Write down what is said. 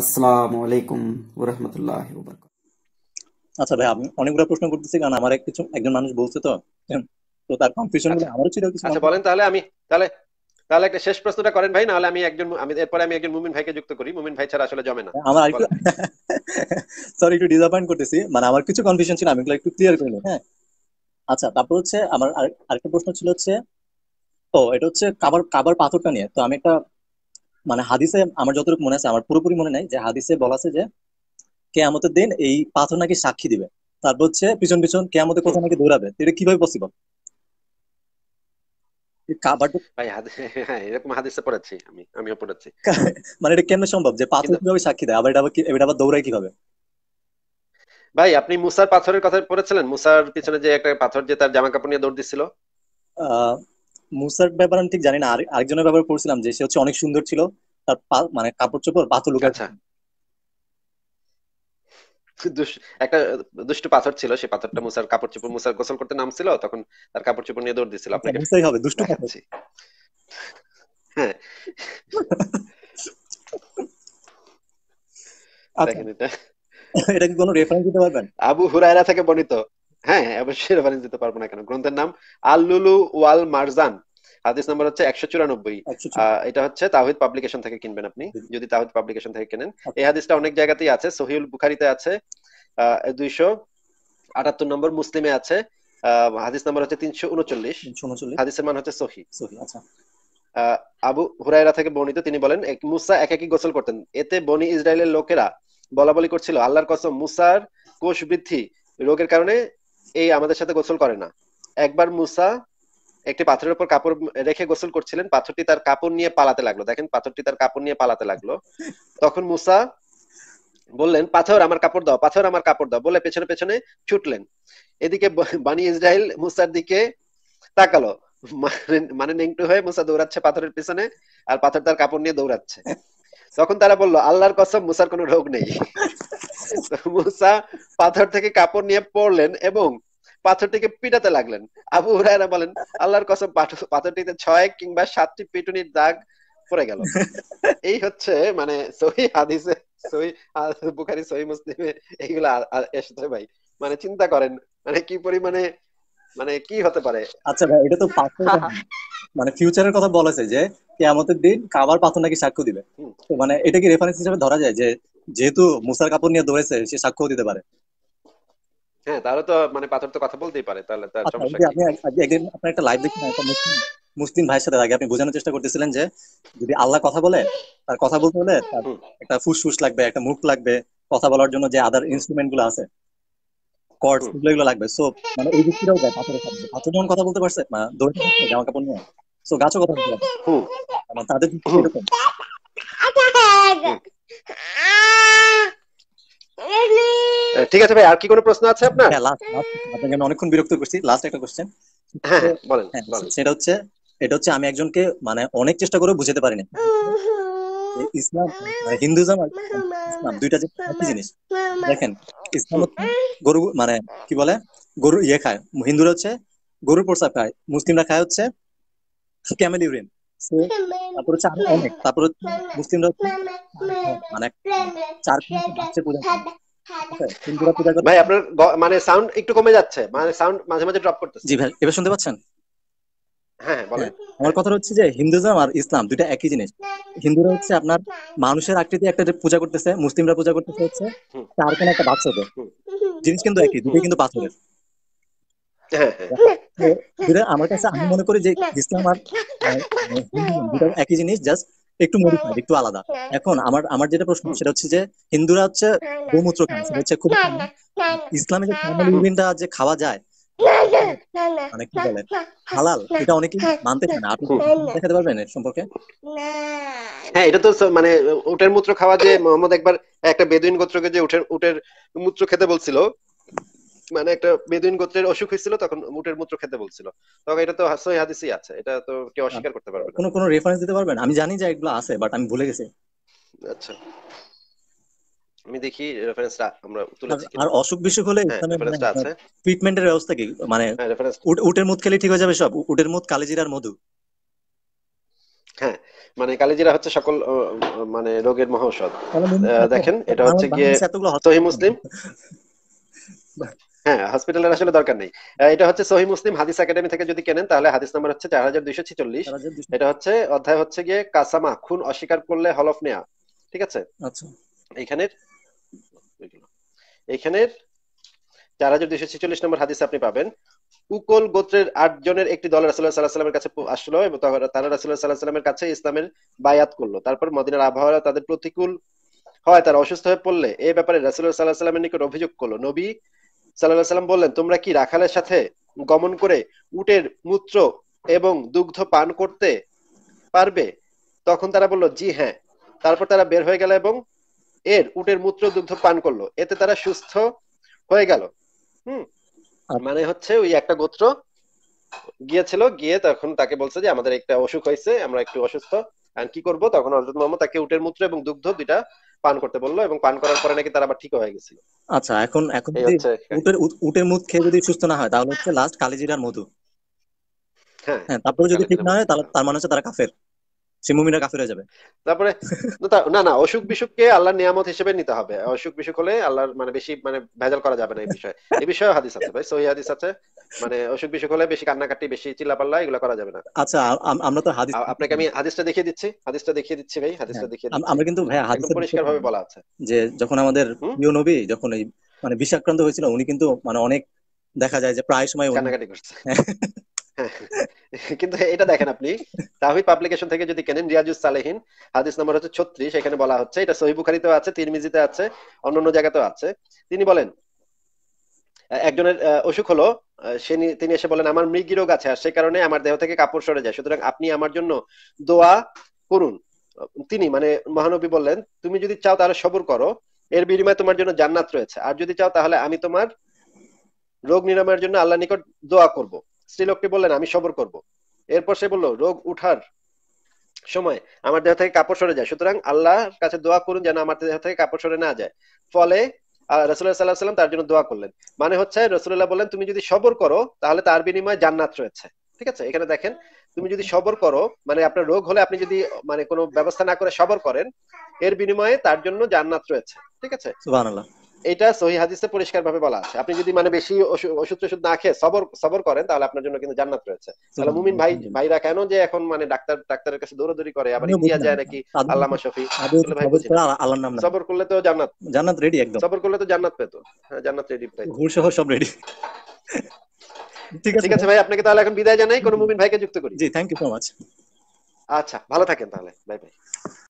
আসসালামু আলাইকুম ওরহমতুল্লাহ আচ্ছা ভাই আমি অনেকগুলো প্রশ্ন করতেছি কারণ আমার কিছু একজন মানুষ বলছে তো তো তার কনফিউশন আচ্ছা। আমারও ছিল কিছু আচ্ছা বলেন তাহলে আমি তাহলে তাহলে একটা শেষ প্রশ্নটা করেন ভাই নাহলে আমি একজন আমি এরপরে আমি একজন মুমিন ভাইকে যুক্ত করি মুমিন ভাই ছাড়া আসলে জমে না আমার সরি একটু ডিসঅ্যাপয়েন্ট করতেছি মানে আমার কিছু কনফিউশন ছিল আমি এগুলো একটু ক্লিয়ার করে হ্যাঁ আচ্ছা তারপর হচ্ছে আমার আরেকটা প্রশ্ন ছিল হচ্ছে ও এটা হচ্ছে কাবার কাবার পাথরটা নিয়ে তো আমি একটা মানে হাদিসে আমার যতটুকু মনে আছে আমার পুরোপুরি মনে নাই যে হাদিসে বলা আছে যে কেয়ামতের দিন এই পাথর নাকি সাক্ষী দিবে তারপর হচ্ছে পিছন পিছন কেয়ামতের কোথাও নাকি দৌড়াবে এটা কিভাবে পসিবল হ্যাঁ, এরকম হাদিসে পড়াচ্ছি আমি আমিও পড়াচ্ছি মানে এটা সম্ভব যে পাথর সাক্ষী আবার আবার আবার দৌড়ায় ভাই আপনি মুসার পাথরের কথা পড়েছিলেন মুসার পিছনে যে একটা পাথর যে তার জামা কাপড় নিয়ে দৌড় দিছিল মুসার ব্যাপার আমি ঠিক জানি না আরেকজনের ব্যাপারে পড়ছিলাম যে সে হচ্ছে অনেক সুন্দর ছিল তার মানে কাপড় চোপড় পাথর লুকা আচ্ছা। একটা দুষ্ট পাথর ছিল পাথরটা মুসার কাপড় চোপড় মুসার গোসল করতে নামছিল তখন তার কাপড় চোপড় নিয়ে দৌড় দিছিল আপনাকে মুসাই হবে দুষ্ট পাথর হ্যাঁ আচ্ছা। এটা কি কোনো রেফারেন্স দিতে পারবেন আবু হুরায়রা থেকে বর্ণিত হ্যাঁ, হ্যাঁ অবশ্যই রেফারেন্স দিতে পারবো না কেন গ্রন্থের নাম ওয়াল মারজান হাদিস নাম্বার হচ্ছে একশো চুরানব্বই এটা হচ্ছে তাহিদ পাবলিকেশন থেকে কিনবেন আপনি যদি তাহিদ পাবলিকেশন থেকে কেনেন আচ্ছা। এই হাদিসটা অনেক জায়গাতেই আছে সহিউল বুখারিতে আছে দুইশো আটাত্তর নম্বর মুসলিমে আছে হাদিস নাম্বার হচ্ছে তিনশো উনচল্লিশ হাদিসের মান হচ্ছে সহি আচ্ছা। আবু হুরাইরা থেকে বর্ণিত তিনি বলেন মুসা এক একই গোসল করতেন এতে বনি ইসরায়েলের লোকেরা বলা বলি করছিল আল্লাহর কসম মুসার কোষ বৃদ্ধি রোগের কারণে এই আমাদের সাথে গোসল করে না একবার মুসা একটি পাথরের উপর কাপড় রেখে গোসল করছিলেন পাথরটি তার কাপড় নিয়ে পালাতে লাগলো দেখেন পাথরটি তার কাপড় নিয়ে পালাতে লাগলো তখন মুসা বললেন পাথর আমার কাপড় দাও পাথর আমার কাপড় দাও বলে পেছনে পেছনে ছুটলেন এদিকে বানি ইসরায়েল মুসার দিকে তাকালো মানে, মানে নেংটু হয়ে মুসা দৌড়াচ্ছে পাথরের পিছনে আর পাথর তার কাপড় নিয়ে দৌড়াচ্ছে তখন তারা বললো আল্লাহর কসম মুসার কোনো রোগ নেই মুসা পাথর থেকে কাপড় নিয়ে পড়লেন এবং পাথরটিকে পিটাতে লাগলেন আবু হুরায়রা বলেন আল্লাহর কসম পাথরটিতে ছয় কিংবা সাতটি পিটুনির দাগ পড়ে গেল এই হচ্ছে মানে সহি হাদিসে সহি বুখারি সহি মুসলিমে এইগুলা এসেছে ভাই মানে চিন্তা করেন মানে কি পরিমানে মানে কি হতে পারে আচ্ছা ভাই এটা তো পাথর হ্যাঁ, হ্যাঁ। মানে ফিউচারের কথা বলেছে যে কেয়ামতের দিন কাবার পাথর নাকি সাক্ষ্য দিবে মানে এটা কি রেফারেন্স হিসেবে ধরা যায় যে যেহেতু মুসার কাপড় নিয়ে দৌড়েছে সে সাক্ষ্য দিতে পারে হ্যাঁ তাহলে তো মানে পাথর তো কথা বলতেই পারে তাহলে তার আচ্ছা, সমস্যা কি একদিন আপনার একটা লাইভ দেখছেন একটা মুসলিম ভাইয়ের সাথে আগে আপনি বোঝানোর চেষ্টা করতেছিলেন যে যদি আল্লাহ কথা বলে তার কথা বলতে হলে তার একটা ফুসফুস লাগবে একটা মুখ লাগবে কথা বলার জন্য যে আদার ইনস্ট্রুমেন্ট গুলো আছে কর্ডস এগুলো লাগবে সো মানে এই দিকটাও যায় পাথরের সাথে পাথর যখন কথা বলতে পারছে দৌড়তে পারছে জামা কাপড় নিয়ে সো গাছও কথা বলতে পারছে মানে তাদের দিক এরকম আচ্ছা, আচ্ছা, ঠিক আছে ভাই আর কি কোনো প্রশ্ন আছে আপনার আপনাকে হ্যাঁ, আমি অনেকক্ষণ বিরক্ত করছি লাস্ট একটা কোশ্চেন হ্যাঁ, হ্যাঁ, বলেন সেটা হচ্ছে এটা হচ্ছে আমি একজনকে মানে অনেক চেষ্টা করে বুঝাতে পারিনি ইসলাম মানে, হিন্দুজম আর ইসলাম দুইটা যে একই জিনিস দেখেন ইসলাম গরু মানে কি বলে গরু ইয়ে খায় হিন্দুরা হচ্ছে গরুর প্রসাদ খায় মুসলিমরা খায় হচ্ছে ক্যামেল ইউরিন তারপর হচ্ছে আরো অনেক তারপর মুসলিমরা মানে চার পূজা হ্যাঁ, ভাই আপনার মানে সাউন্ড একটু কমে যাচ্ছে মানে সাউন্ড মাঝে মাঝে ড্রপ করতেছে জি ভাই এবার শুনতে পাচ্ছেন হ্যাঁ, হ্যাঁ, আমার কথা হচ্ছে যে হিন্দুজম আর ইসলাম দুইটা একই জিনিস হিন্দুরা হচ্ছে আপনার মানুষের আকৃতি একটা পূজা করতেছে মুসলিমরা পূজা করতেছে হচ্ছে তার কোনো একটা বাচ্চাকে জিনিস কিন্তু একই দুটোই কিন্তু পাথরের আমার কাছে আমি মনে করি যে ইসলাম আর মানে একই জিনিস জাস্ট একটু মডিফাইড হ্যাঁ, একটু আলাদা হ্যাঁ। এখন আমার আমার যেটা প্রশ্ন হ্যাঁ। সেটা হচ্ছে যে হিন্দুরা হচ্ছে গোমূত্র খায় সেটা হচ্ছে খুব ইসলামে যে ফর্মাল ইউরিনটা যে খাওয়া যায় মানে কি বলে হালাল এটা অনেকেই মানতে চায় না আপনি দেখাতে পারবেন এর সম্পর্কে হ্যাঁ এটা তো মানে উটের মূত্র খাওয়া যে মোহাম্মদ একবার একটা বেদুইন গোত্রকে যে উটের উটের মূত্র খেতে বলছিল মানে একটা বেদুইন গোত্রের অসুখ হয়েছিল তখন উটের মূত্র খেতে বলছিল তখন এটা তো সহি হাদিসই আছে এটা তো কেউ অস্বীকার করতে পারবে কোনো কোনো রেফারেন্স দিতে পারবেন আমি জানি যে এগুলো আছে বাট আমি ভুলে গেছি আচ্ছা আমি দেখি রেফারেন্সটা আমরা তুলেছি আর অসুখ বিসুখ হলে রেফারেন্সটা হ্যাঁ, মানে আছে ট্রিটমেন্টের ব্যবস্থা কি মানে হ্যাঁ, উটের মুদ খেলে ঠিক হয়ে যাবে সব উটের মুদ কালিজিরার মধু হ্যাঁ মানে কালিজিরা হচ্ছে সকল মানে রোগের মহৌষধ দেখেন এটা হচ্ছে গিয়ে সহি মুসলিম হ্যাঁ হসপিটালের আসলে দরকার নেই এটা হচ্ছে সহি মুসলিম হাদিস একাডেমি থেকে যদি কেনেন তাহলে হাদিস নাম্বার হচ্ছে চার হাজার দুইশো ছিচল্লিশ এটা হচ্ছে অধ্যায় হচ্ছে গিয়ে কাসামা খুন অস্বীকার করলে হলফ নেয়া ঠিক আছে আচ্ছা। এখানের এখানের চার হাজার দুইশো ছিচল্লিশ নম্বর হাদিস আপনি পাবেন উকল গোত্রের আট জনের একটি দল রাসুল্লাহ সাল্লাহ কাছে আসলো এবং তারা রাসুল্লাহ সাল্লাহ সাল্লামের কাছে ইসলামের বায়াত করলো তারপর মদিনার আবহাওয়া তাদের প্রতিকূল হয় তারা অসুস্থ হয়ে পড়লে এ ব্যাপারে রাসুল্লাহ সাল্লাহ সাল্লামের নিকট অভিযোগ করলো নবী সাল্লাহ সাল্লাম বললেন তোমরা কি রাখালের সাথে গমন করে উটের মূত্র এবং দুগ্ধ পান করতে পারবে তখন তারা বলল জি হ্যাঁ তারপর তারা বের হয়ে গেল এবং এর উটের মূত্র দুগ্ধ পান করলো এতে তারা সুস্থ হয়ে গেল হুম আচ্ছা। মানে হচ্ছে ওই একটা গোত্র গিয়েছিল গিয়ে তখন তাকে বলছে যে আমাদের একটা অসুখ হয়েছে আমরা একটু অসুস্থ কি করব তখন হজরত মোহাম্মদ তাকে উটের মূত্র এবং দুগ্ধ দুইটা পান করতে বললো এবং পান করার পরে নাকি তারা আবার ঠিক হয়ে গেছিল আচ্ছা এখন এখন উটের উটের মুখ খেয়ে যদি সুস্থ না হয় তাহলে হচ্ছে লাস্ট কালিজিরার মধু হ্যাঁ, হ্যাঁ তারপরে যদি ঠিক না হয় তাহলে তার মানে হচ্ছে তারা কাফের সে মুমিনরা কাফের যাবে তারপরে না না অসুখ বিসুখকে আল্লাহর নিয়ামত হিসেবে নিতে হবে অসুখ বিসুখ হলে আল্লাহর মানে বেশি মানে ভেজাল করা যাবে না এই বিষয়ে এই বিষয়ে হাদিস আছে ভাই সহি হাদিস আছে মানে অসুখ বিসুখ হলে বেশি কান্নাকাটি বেশি চিল্লাপাল্লা এগুলো করা যাবে না আচ্ছা আমরা তো হাদিস আপনাকে আমি হাদিসটা দেখিয়ে দিচ্ছি হাদিসটা দেখিয়ে দিচ্ছি ভাই হাদিসটা হ্যাঁ, দেখিয়ে আমরা কিন্তু ভাই হাদিস ভাবে বলা আছে যে যখন আমাদের প্রিয় নবী যখন এই মানে বিষাক্রান্ত হয়েছিল উনি কিন্তু মানে অনেক দেখা যায় যে প্রায় সময় কান্নাকাটি করছে হ্যাঁ। কিন্তু এটা দেখেন আপনি তাহিদ পাবলিকেশন থেকে যদি কেনেন রিয়াজুস সালেহিন হাদিস নম্বর হচ্ছে ছত্রিশ এখানে বলা হচ্ছে এটা সহি বুখারিতেও আছে তিরমিজিতে আছে অন্য জায়গাতেও আছে তিনি বলেন একজনের অসুখ হলো সে তিনি এসে বলেন আমার মৃগী রোগ আছে আর সেই কারণে আমার দেহ থেকে কাপড় সরে যায় সুতরাং আপনি আমার জন্য দোয়া করুন তিনি মানে মহানবী বললেন তুমি যদি চাও তাহলে সবর করো এর বিনিময়ে তোমার জন্য জান্নাত রয়েছে আর যদি চাও তাহলে আমি তোমার রোগ নিরাময়ের জন্য আল্লাহ নিকট দোয়া করব স্ত্রীলোকটি বললেন আমি সবর করব এরপর সে বলল রোগ উঠার সময় আমার দেহ থেকে কাপড় সরে যায় সুতরাং আল্লাহর কাছে দোয়া করুন যেন আমার দেহ থেকে কাপড় সরে না যায় ফলে রসুল্লাহ সাল্লাহ সাল্লাম তার জন্য দোয়া করলেন মানে হচ্ছে রসুল্লাহ বললেন তুমি যদি সবর করো তাহলে তার বিনিময়ে জান্নাত রয়েছে ঠিক আছে এখানে দেখেন তুমি যদি সবর করো মানে আপনার রোগ হলে আপনি যদি মানে কোনো ব্যবস্থা না করে সবর করেন এর বিনিময়ে তার জন্য জান্নাত রয়েছে ঠিক আছে এটা সহি হাদিসে ভাবে বলা আছে আপনি যদি মানে বেশি ওষুধ টষুধ না খেয়ে সবর সবর করেন তাহলে আপনার জন্য কিন্তু জান্নাত রয়েছে তাহলে মুমিন ভাই ভাইরা কেন যে এখন মানে ডাক্তার ডাক্তারের কাছে দৌড়াদৌড়ি করে আবার ইন্ডিয়া যায় নাকি আল্লামা শফি সবর করলে তো জান্নাত জান্নাত রেডি একদম সবর করলে তো জান্নাত পেতো হ্যাঁ জান্নাত রেডি পেতো ঘুর সহ সব রেডি ঠিক আছে ঠিক আছে ভাই আপনাকে তাহলে এখন বিদায় জানাই কোন মুমিন ভাইকে যুক্ত করি ji thank you so much আচ্ছা ভালো থাকেন তাহলে বাই বাই